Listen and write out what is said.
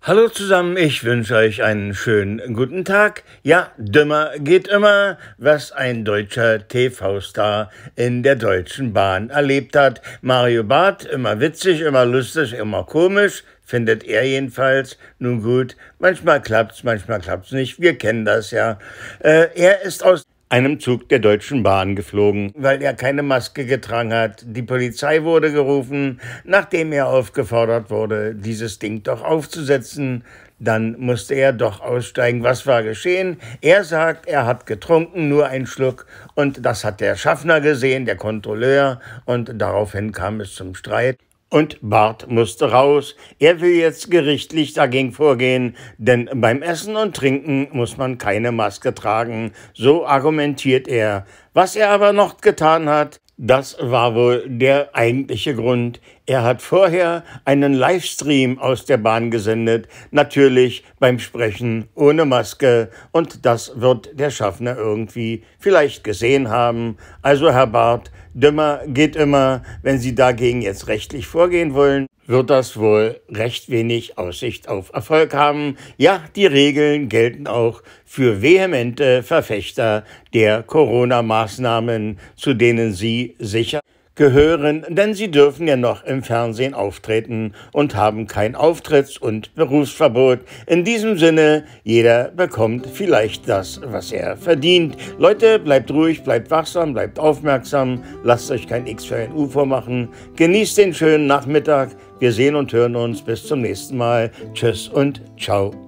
Hallo zusammen, ich wünsche euch einen schönen guten Tag. Ja, dümmer geht immer, was ein deutscher TV-Star in der Deutschen Bahn erlebt hat. Mario Barth, immer witzig, immer lustig, immer komisch, findet er jedenfalls. Nun gut, manchmal klappt's, manchmal klappt's nicht, wir kennen das ja. Äh, er ist aus einem Zug der Deutschen Bahn geflogen, weil er keine Maske getragen hat. Die Polizei wurde gerufen, nachdem er aufgefordert wurde, dieses Ding doch aufzusetzen. Dann musste er doch aussteigen. Was war geschehen? Er sagt, er hat getrunken, nur einen Schluck. Und das hat der Schaffner gesehen, der Kontrolleur. Und daraufhin kam es zum Streit. Und Bart musste raus. Er will jetzt gerichtlich dagegen vorgehen, denn beim Essen und Trinken muss man keine Maske tragen. So argumentiert er. Was er aber noch getan hat, das war wohl der eigentliche Grund. Er hat vorher einen Livestream aus der Bahn gesendet, natürlich beim Sprechen ohne Maske, und das wird der Schaffner irgendwie vielleicht gesehen haben. Also, Herr Barth, dümmer geht immer. Wenn Sie dagegen jetzt rechtlich vorgehen wollen, wird das wohl recht wenig Aussicht auf Erfolg haben. Ja, die Regeln gelten auch für vehemente Verfechter der Corona-Maßnahmen, zu denen Sie sicher gehören, denn sie dürfen ja noch im Fernsehen auftreten und haben kein Auftritts- und Berufsverbot. In diesem Sinne, jeder bekommt vielleicht das, was er verdient. Leute, bleibt ruhig, bleibt wachsam, bleibt aufmerksam, lasst euch kein X für ein U vormachen. Genießt den schönen Nachmittag. Wir sehen und hören uns bis zum nächsten Mal. Tschüss und ciao.